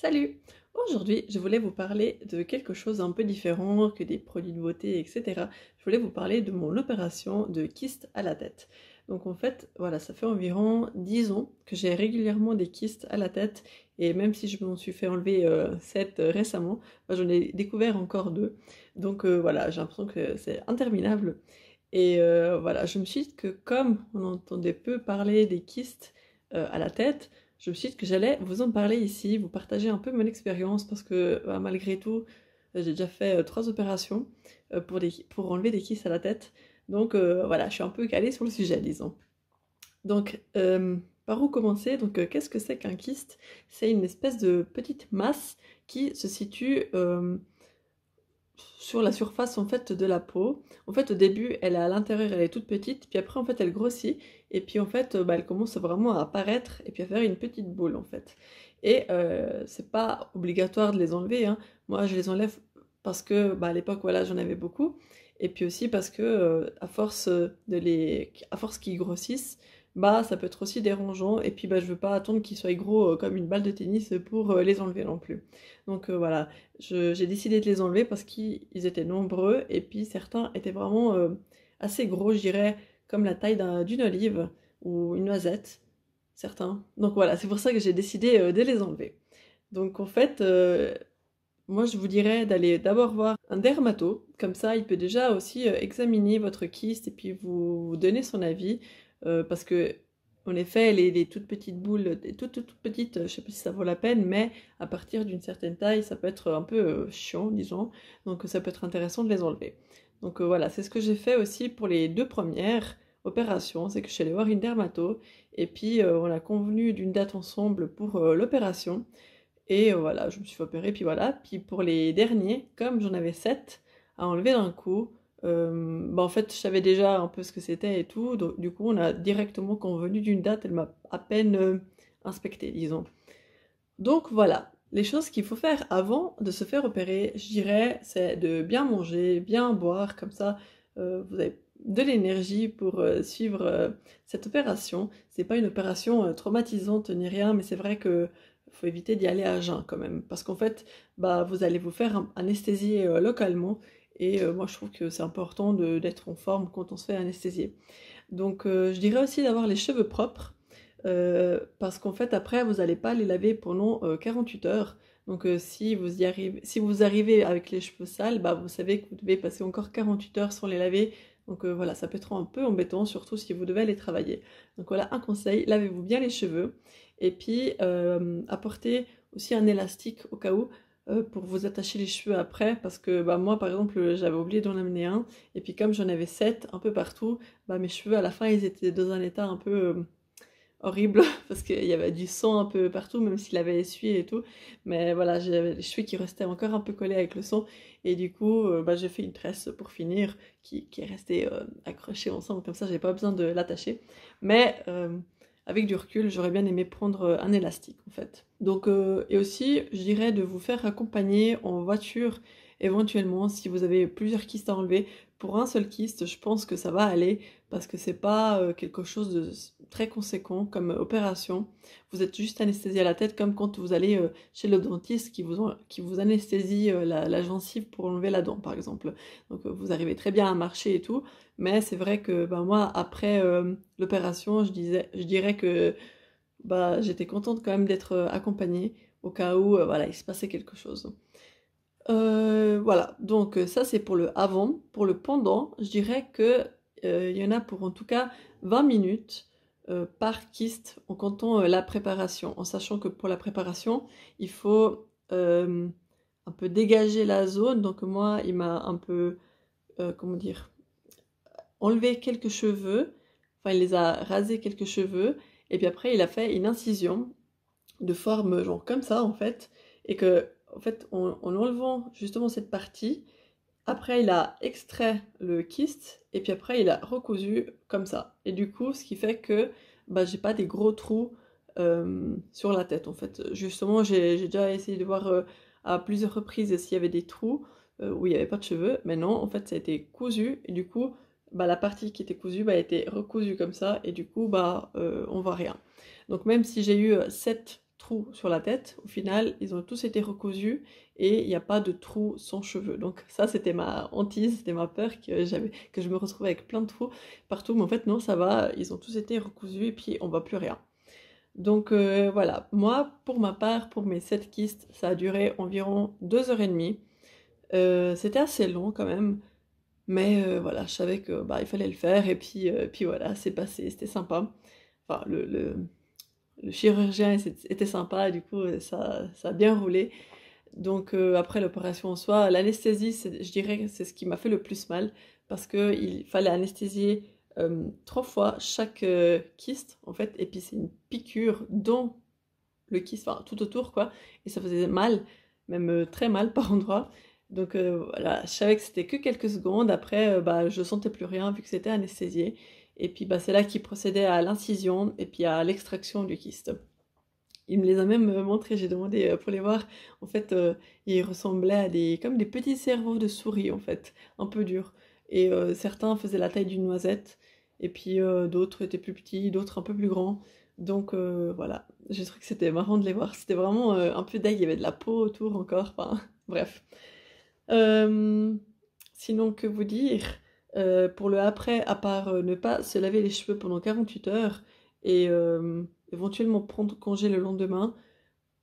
Salut Aujourd'hui, je voulais vous parler de quelque chose un peu différent que des produits de beauté, etc. Je voulais vous parler de mon opération de kystes à la tête. Donc en fait, voilà, ça fait environ 10 ans que j'ai régulièrement des kystes à la tête et même si je m'en suis fait enlever 7 euh, euh, récemment, bah, j'en ai découvert encore 2. Donc euh, voilà, j'ai l'impression que c'est interminable. Et voilà, je me suis dit que comme on entendait peu parler des kystes à la tête, je me suis dit que j'allais vous en parler ici, vous partager un peu mon expérience parce que bah, malgré tout, euh, j'ai déjà fait euh, trois opérations euh, pour, pour enlever des kystes à la tête. Donc voilà, je suis un peu calée sur le sujet, disons. Donc, par où commencer Donc, qu'est-ce que c'est qu'un kyste C'est une espèce de petite masse qui se situe sur la surface en fait de la peau. En fait au début elle est à l'intérieur, elle est toute petite, puis après en fait elle grossit et puis en fait euh, bah, elle commence vraiment à apparaître et puis à faire une petite boule en fait. Et euh, c'est pas obligatoire de les enlever, hein. moi je les enlève parce que bah, à l'époque voilà j'en avais beaucoup et puis aussi parce que euh, à force de les à force qu'ils grossissent bah ça peut être aussi dérangeant et puis bah je veux pas attendre qu'ils soient gros euh, comme une balle de tennis pour euh, les enlever non plus. Donc euh, voilà, j'ai décidé de les enlever parce qu'ils étaient nombreux et puis certains étaient vraiment assez gros, je comme la taille d'une olive ou une noisette, certains. Donc voilà, c'est pour ça que j'ai décidé de les enlever. Donc en fait, moi je vous dirais d'aller d'abord voir un dermato, comme ça il peut déjà aussi examiner votre kyste et puis vous donner son avis. Euh, parce que en effet, les, toutes petites boules, toutes, toutes, petites, euh, je ne sais pas si ça vaut la peine, mais à partir d'une certaine taille, ça peut être euh, un peu chiant, disons. Donc ça peut être intéressant de les enlever. Donc voilà, c'est ce que j'ai fait aussi pour les deux premières opérations, c'est que je suis allée voir une dermato et puis on a convenu d'une date ensemble pour l'opération. Et voilà, je me suis fait opérée, puis voilà. Puis pour les derniers, comme j'en avais sept à enlever d'un coup, euh, bah, en fait, je savais déjà un peu ce que c'était et tout. Donc, du coup, on a directement convenu d'une date. Elle m'a à peine euh, inspectée, disons. Donc voilà, les choses qu'il faut faire avant de se faire opérer, je dirais, c'est de bien manger, bien boire, comme ça, euh, vous avez de l'énergie pour suivre cette opération. C'est pas une opération traumatisante ni rien, mais c'est vrai que faut éviter d'y aller à jeun quand même, parce qu'en fait, bah, vous allez vous faire anesthésier localement et euh, moi, je trouve que c'est important d'être en forme quand on se fait anesthésier. Donc, euh, je dirais aussi d'avoir les cheveux propres, euh, parce qu'en fait, après, vous n'allez pas les laver pendant 48 heures. Donc, si, vous y arrivez, si vous arrivez avec les cheveux sales, bah, vous savez que vous devez passer encore 48 heures sans les laver. Donc voilà, ça peut être un peu embêtant, surtout si vous devez aller travailler. Donc voilà, un conseil, lavez-vous bien les cheveux. Et puis, apportez aussi un élastique au cas où euh, pour vous attacher les cheveux après parce que bah, moi par exemple j'avais oublié d'en amener un et puis comme j'en avais sept un peu partout, bah, mes cheveux à la fin ils étaient dans un état un peu euh, horrible parce qu'il y avait du sang un peu partout même s'il avait essuyé et tout mais voilà j'avais les cheveux qui restaient encore un peu collés avec le sang et du coup euh, bah, j'ai fait une tresse pour finir qui, qui est restée accrochée ensemble comme ça n'ai pas besoin de l'attacher mais avec du recul, j'aurais bien aimé prendre euh, un élastique en fait. Donc, euh, et aussi, je dirais de vous faire accompagner en voiture éventuellement si vous avez plusieurs kystes à enlever. Pour un seul kyste, je pense que ça va aller parce que c'est pas euh, quelque chose de très conséquent comme euh, opération. Vous êtes juste anesthésié à la tête, comme quand vous allez euh, chez le dentiste qui vous, qui vous anesthésie la, gencive pour enlever la dent, par exemple. Donc vous arrivez très bien à marcher et tout, mais c'est vrai que bah, moi, après l'opération, je, disais, je dirais que bah, j'étais contente quand même d'être accompagnée au cas où voilà, il se passait quelque chose. voilà, donc ça c'est pour le avant. Pour le pendant, je dirais que il euh, y en a pour en tout cas 20 minutes euh, par kyste en comptant euh, la préparation, en sachant que pour la préparation, il faut un peu dégager la zone. Donc moi, il m'a un peu, comment dire, enlevé quelques cheveux, enfin il les a rasés quelques cheveux, et puis après il a fait une incision de forme genre comme ça en fait, et que en fait en enlevant justement cette partie, après, il a extrait le kyste et puis après, il a recousu comme ça. Et du coup, ce qui fait que bah, j'ai pas des gros trous euh, sur la tête en fait. Justement, j'ai déjà essayé de voir euh, à plusieurs reprises s'il y avait des trous euh, où il n'y avait pas de cheveux, mais non, en fait, ça a été cousu et du coup, bah, la partie qui était cousue bah, a été recousue comme ça et du coup, bah, on voit rien. Donc, même si j'ai eu 7 trous sur la tête. Au final, ils ont tous été recousus et il n'y a pas de trou sans cheveux. Donc ça, c'était ma hantise, c'était ma peur que j'avais, que je me retrouvais avec plein de trous partout. Mais en fait, non, ça va, ils ont tous été recousus et puis on voit plus rien. Donc euh, voilà, moi, pour ma part, pour mes sept kystes, ça a duré environ 2h30. demie. Euh, c'était assez long quand même. Mais euh, voilà, je savais que bah, il fallait le faire et puis, voilà, c'est passé, c'était sympa. Enfin, le le chirurgien était sympa, et du coup, euh, ça, ça a bien roulé. Donc euh, après l'opération en soi, l'anesthésie, je dirais que c'est ce qui m'a fait le plus mal parce qu'il fallait anesthésier euh, trois fois chaque kyste en fait, et puis c'est une piqûre dans le kyste, enfin tout autour quoi, et ça faisait mal, même très mal par endroit. Donc voilà, je savais que c'était que quelques secondes, après bah, je sentais plus rien vu que c'était anesthésié. Et puis bah, c'est là qu'il procédait à l'incision et puis à l'extraction du kyste. Il me les a même euh, montrés, j'ai demandé euh, pour les voir. En fait, euh, ils ressemblaient à des, comme des petits cerveaux de souris, en fait, un peu durs. Et certains faisaient la taille d'une noisette, et puis d'autres étaient plus petits, d'autres un peu plus grands. Donc voilà, j'ai trouvé que c'était marrant de les voir. C'était vraiment un peu dingue, il y avait de la peau autour encore, bref. sinon, que vous dire euh, pour le après, à part euh, ne pas se laver les cheveux pendant 48 heures et euh, éventuellement prendre congé le lendemain,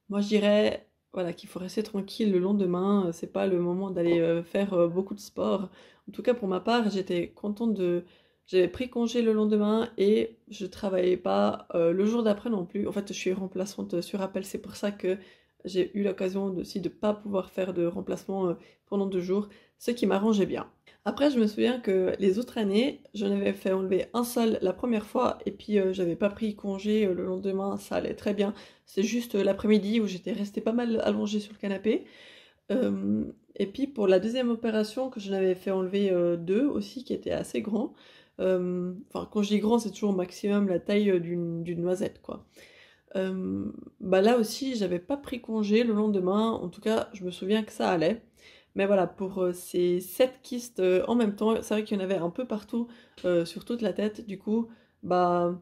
moi je dirais voilà, qu'il faut rester tranquille le lendemain. C'est pas le moment d'aller faire beaucoup de sport. En tout cas, pour ma part, j'étais contente de. J'avais pris congé le lendemain et je travaillais pas le jour d'après non plus. En fait, je suis remplaçante sur appel, c'est pour ça que j'ai eu l'occasion aussi de ne pas pouvoir faire de remplacement pendant deux jours, ce qui m'arrangeait bien. Après, je me souviens que les autres années, je n'avais fait enlever un seul la première fois et puis je euh, j'avais pas pris congé euh, le lendemain, ça allait très bien. C'est juste euh, l'après-midi où j'étais restée pas mal allongée sur le canapé. et puis pour la deuxième opération que je n'avais fait enlever deux aussi, qui était assez grand. Enfin, quand je dis grand, c'est toujours au maximum la taille d'une noisette, quoi. bah là aussi, j'avais pas pris congé le lendemain. En tout cas, je me souviens que ça allait. Mais voilà, pour euh, ces sept kystes euh, en même temps, c'est vrai qu'il y en avait un peu partout euh, sur toute la tête. Du coup, bah,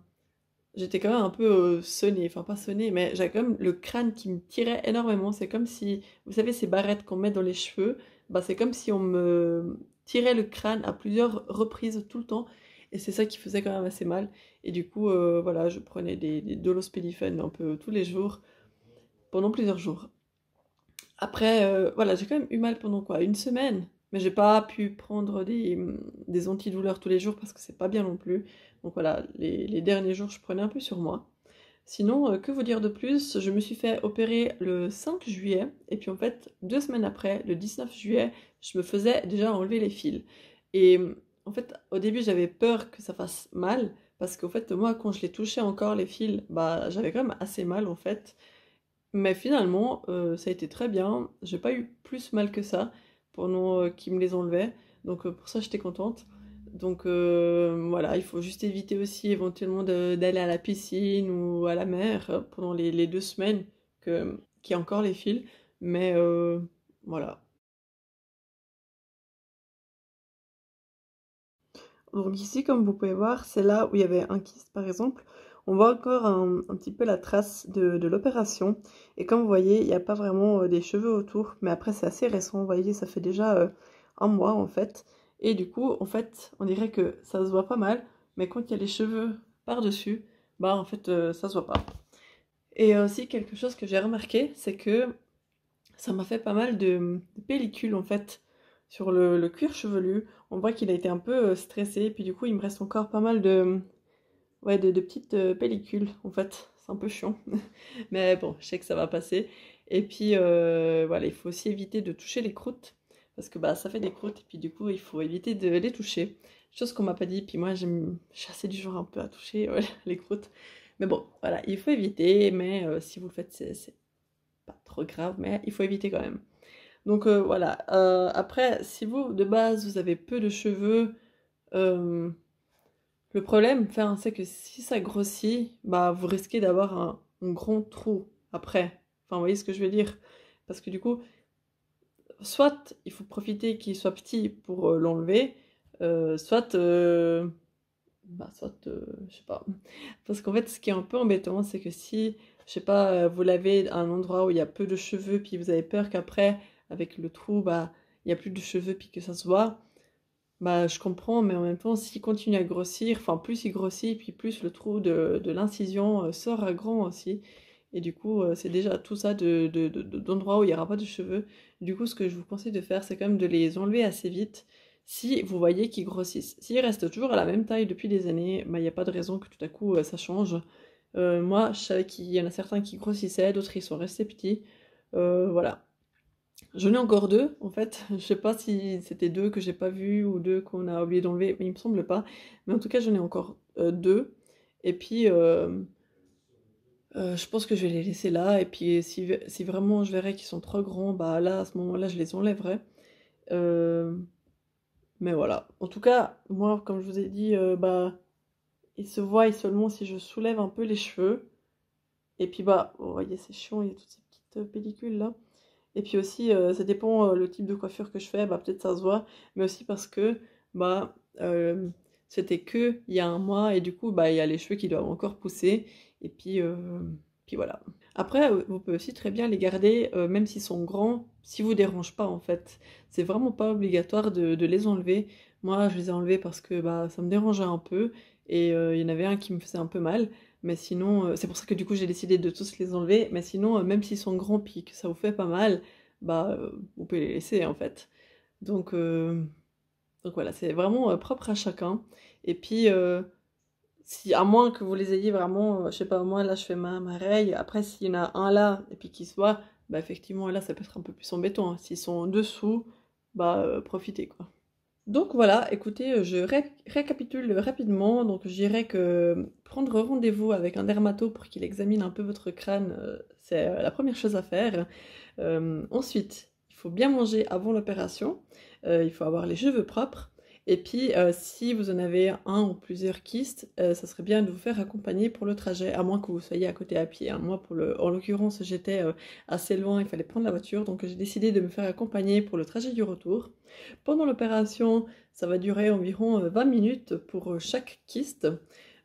j'étais quand même un peu sonnée, enfin pas sonnée, mais j'avais quand même le crâne qui me tirait énormément. C'est comme si, vous savez, ces barrettes qu'on met dans les cheveux, bah, c'est comme si on me tirait le crâne à plusieurs reprises tout le temps. Et c'est ça qui faisait quand même assez mal. Et du coup, voilà, je prenais des, de un peu tous les jours, pendant plusieurs jours. Après, euh, voilà, j'ai quand même eu mal pendant quoi Une semaine. Mais j'ai pas pu prendre des, mm, des, antidouleurs tous les jours parce que c'est pas bien non plus. Donc voilà, les, les, derniers jours, je prenais un peu sur moi. Sinon, euh, que vous dire de plus Je me suis fait opérer le 5 juillet. Et puis en fait, deux semaines après, le 19 juillet, je me faisais déjà enlever les fils. Et mm, en fait, au début, j'avais peur que ça fasse mal. Parce qu'en fait, moi, quand je les touchais encore, les fils, bah, j'avais quand même assez mal en fait. Mais finalement, euh, ça a été très bien. J'ai pas eu plus mal que ça pendant euh, qu'ils me les enlevaient. Donc euh, pour ça, j'étais contente. Donc voilà, il faut juste éviter aussi éventuellement d'aller à la piscine ou à la mer pendant les, deux semaines qu'il y a encore les fils. Mais voilà. Donc ici, comme vous pouvez voir, c'est là où il y avait un kyste par exemple. On voit encore un, petit peu la trace de, l'opération. Et comme vous voyez, il n'y a pas vraiment euh, des cheveux autour. Mais après, c'est assez récent. Vous voyez, ça fait déjà euh, un mois en fait. Et du coup, en fait, on dirait que ça se voit pas mal. Mais quand il y a les cheveux par-dessus, bah en fait, euh, ça se voit pas. Et aussi, quelque chose que j'ai remarqué, c'est que ça m'a fait pas mal de, pellicules en fait sur le, le cuir chevelu. On voit qu'il a été un peu stressé, puis du coup il me reste encore pas mal de, ouais, de, petites euh, pellicules en fait. C'est un peu chiant. Mais bon, je sais que ça va passer. Et puis euh, voilà, il faut aussi éviter de toucher les croûtes parce que bah, ça fait des croûtes et puis du coup il faut éviter de les toucher. Chose qu'on m'a pas dit, puis moi j'aime chasser du genre un peu à toucher les croûtes. Mais bon, voilà, il faut éviter, mais euh, si vous le faites, c'est pas trop grave, mais il faut éviter quand même. Donc voilà, après, si vous de base vous avez peu de cheveux, le problème, enfin, c'est que si ça grossit, bah, vous risquez d'avoir un, grand trou après. Enfin, vous voyez ce que je veux dire Parce que du coup, soit il faut profiter qu'il soit petit pour euh, l'enlever, euh, soit... Euh, bah, soit... je sais pas. Parce qu'en fait, ce qui est un peu embêtant, c'est que si, je sais pas, vous l'avez à un endroit où il y a peu de cheveux, puis vous avez peur qu'après, avec le trou, bah, il n'y a plus de cheveux, puis que ça se voit bah, je comprends, mais en même temps, s'il continue à grossir, enfin, plus il grossit, puis plus le trou de, l'incision euh, sort à grand aussi. Et du coup, euh, c'est déjà tout ça d'endroits de, où il n'y aura pas de cheveux. Du coup, ce que je vous conseille de faire, c'est quand même de les enlever assez vite si vous voyez qu'ils grossissent. S'ils restent toujours à la même taille depuis des années, il bah, n'y a pas de raison que tout à coup euh, ça change. moi, je savais qu'il y en a certains qui grossissaient, d'autres ils sont restés petits. voilà, J'en ai encore deux, en fait. Je sais pas si c'était deux que j'ai pas vu ou deux qu'on a oublié d'enlever, mais il me semble pas. Mais en tout cas, j'en ai encore euh, deux. Et puis, euh, euh, je pense que je vais les laisser là. Et puis, si, vraiment je verrais qu'ils sont trop grands, bah là, à ce moment-là, je les enlèverai. mais voilà. En tout cas, moi, comme je vous ai dit, bah, ils se voient seulement si je soulève un peu les cheveux. Et puis, bah, vous voyez, c'est chiant, il y a toutes ces petites pellicules là. Et puis aussi, euh, ça dépend euh, le type de coiffure que je fais, bah, peut-être ça se voit, mais aussi parce que bah, euh, c'était que il y a un mois et du coup, bah, il y a les cheveux qui doivent encore pousser. Et puis, puis voilà. Après, vous pouvez aussi très bien les garder, même s'ils sont grands, si vous dérange pas en fait. C'est vraiment pas obligatoire de, les enlever. Moi, je les ai enlevés parce que bah, ça me dérangeait un peu et il y en avait un qui me faisait un peu mal. Mais sinon, euh, c'est pour ça que du coup j'ai décidé de tous les enlever. Mais sinon, euh, même s'ils sont grands puis que ça vous fait pas mal, bah euh, vous pouvez les laisser en fait. Donc, donc voilà, c'est vraiment propre à chacun. Et puis, si, à moins que vous les ayez vraiment, je sais pas, moi là je fais ma, ma Après, s'il y en a un là et puis qu'il soit, bah effectivement là ça peut être un peu plus embêtant. Hein. S'ils sont en dessous, bah profitez quoi. Donc voilà, écoutez, euh, je récapitule rapidement. Donc je dirais que euh, prendre rendez-vous avec un dermato pour qu'il examine un peu votre crâne, euh, c'est la première chose à faire. ensuite, il faut bien manger avant l'opération. il faut avoir les cheveux propres. Et puis, euh, si vous en avez un ou plusieurs kystes, euh, ça serait bien de vous faire accompagner pour le trajet, à moins que vous soyez à côté à pied. Hein. Moi, en l'occurrence, j'étais euh, assez loin, il fallait prendre la voiture, donc j'ai décidé de me faire accompagner pour le trajet du retour. Pendant l'opération, ça va durer environ 20 minutes pour chaque kyste,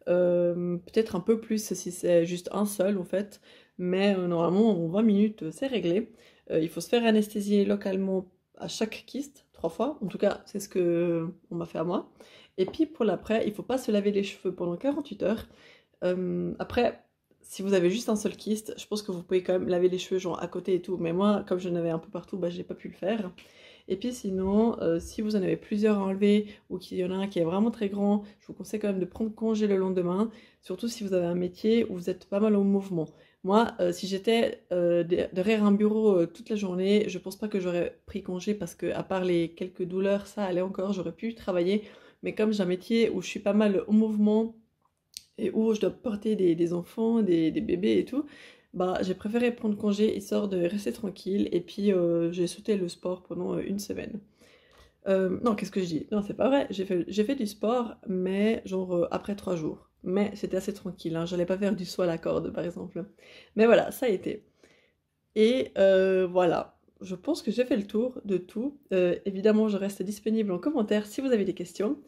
peut-être un peu plus si c'est juste un seul en fait, mais normalement en 20 minutes c'est réglé. il faut se faire anesthésier localement à chaque kyste fois. En tout cas, c'est ce que on m'a fait à moi. Et puis pour l'après, il faut pas se laver les cheveux pendant 48 heures. Euh, après, si vous avez juste un seul kyste, je pense que vous pouvez quand même laver les cheveux genre à côté et tout. Mais moi, comme je n'avais un peu partout, bah, j'ai pas pu le faire. Et puis sinon, euh, si vous en avez plusieurs à enlever ou qu'il y en a un qui est vraiment très grand, je vous conseille quand même de prendre congé le lendemain, surtout si vous avez un métier où vous êtes pas mal au mouvement. Moi, euh, si j'étais euh, derrière un bureau toute la journée, je pense pas que j'aurais pris congé parce que à part les quelques douleurs, ça allait encore, j'aurais pu travailler. Mais comme j'ai un métier où je suis pas mal au mouvement et où je dois porter des, enfants, des bébés et tout, bah, j'ai préféré prendre congé histoire de rester tranquille et puis euh, j'ai sauté le sport pendant euh, une semaine. Euh, non, qu'est-ce que je dis Non, c'est pas vrai. J'ai fait, du sport, mais genre après trois jours. Mais c'était assez tranquille. Hein, j'allais pas faire du saut à la corde, par exemple. Mais voilà, ça a été. Et voilà. Je pense que j'ai fait le tour de tout. évidemment, je reste disponible en commentaire si vous avez des questions.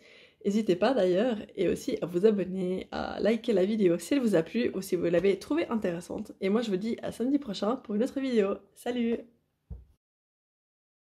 N'hésitez pas d'ailleurs et aussi à vous abonner, à liker la vidéo si elle vous a plu ou si vous l'avez trouvée intéressante. Et moi je vous dis à samedi prochain pour une autre vidéo. Salut